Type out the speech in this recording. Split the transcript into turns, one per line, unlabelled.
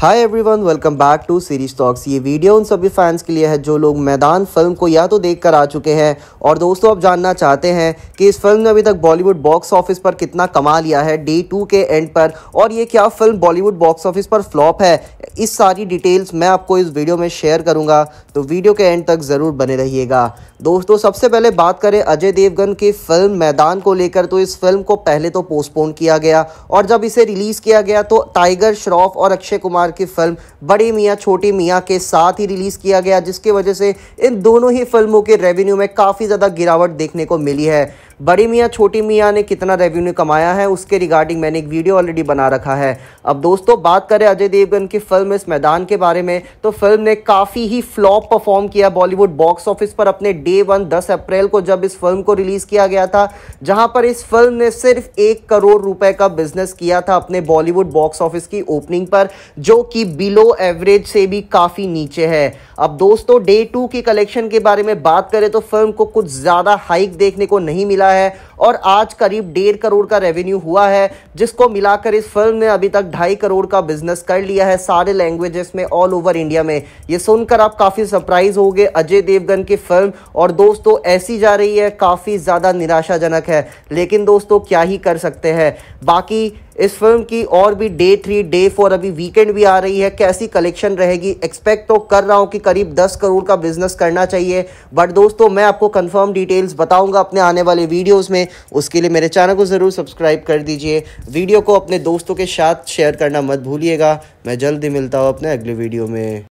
hi everyone welcome back to series talks ये video उन सभी फैंस के लिए है जो लोग मैदान फिल्म को या तो देख कर आ चुके हैं और दोस्तों आप जानना चाहते हैं कि इस फिल्म ने अभी तक बॉलीवुड बॉक्स ऑफिस पर कितना कमा लिया है डे टू के एंड पर और ये क्या फिल्म बॉलीवुड बॉक्स ऑफिस पर फ्लॉप है इस सारी डिटेल्स मैं आपको इस वीडियो में शेयर करूंगा तो वीडियो के एंड तक ज़रूर बने रहिएगा दोस्तों सबसे पहले बात करें अजय देवगन की फिल्म मैदान को लेकर तो इस फिल्म को पहले तो पोस्टपोन किया गया और जब इसे रिलीज़ किया गया तो टाइगर श्रॉफ और अक्षय कुमार प्रकार की फिल्म बड़ी मियाँ छोटी मियाँ के साथ ही रिलीज़ किया गया जिसकी वजह से इन दोनों ही फिल्मों के रेवेन्यू में काफ़ी ज़्यादा गिरावट देखने को मिली है बड़ी मियाँ छोटी मियाँ ने कितना रेवेन्यू कमाया है उसके रिगार्डिंग मैंने एक वीडियो ऑलरेडी बना रखा है अब दोस्तों बात करें अजय देवगन की फिल्म इस मैदान के बारे में तो फिल्म ने काफ़ी ही फ्लॉप परफॉर्म किया बॉलीवुड बॉक्स ऑफिस पर अपने डे वन दस अप्रैल को जब इस फिल्म को रिलीज़ किया गया था जहाँ पर इस फिल्म ने सिर्फ एक करोड़ रुपए का बिजनेस किया था अपने बॉलीवुड बॉक्स ऑफिस की ओपनिंग पर जो कि बिलो एवरेज से भी काफ़ी नीचे है अब दोस्तों डे टू की कलेक्शन के बारे में बात करें तो फिल्म को कुछ ज़्यादा हाइक देखने को नहीं मिला है और आज करीब डेढ़ करोड़ का रेवेन्यू हुआ है जिसको मिलाकर इस फिल्म ने अभी तक ढाई करोड़ का बिजनेस कर लिया है सारे लैंग्वेजेस में ऑल ओवर इंडिया में ये सुनकर आप काफ़ी सरप्राइज हो गए अजय देवगन की फिल्म और दोस्तों ऐसी जा रही है काफ़ी ज़्यादा निराशाजनक है लेकिन दोस्तों क्या ही कर सकते हैं बाकी इस फिल्म की और भी डे थ्री डे फोर अभी वीकेंड भी आ रही है कैसी कलेक्शन रहेगी एक्सपेक्ट तो कर रहा हूँ कि करीब 10 करोड़ का बिजनेस करना चाहिए बट दोस्तों मैं आपको कंफर्म डिटेल्स बताऊंगा अपने आने वाले वीडियोस में उसके लिए मेरे चैनल को ज़रूर सब्सक्राइब कर दीजिए वीडियो को अपने दोस्तों के साथ शेयर करना मत भूलिएगा मैं जल्दी मिलता हूँ अपने अगले वीडियो में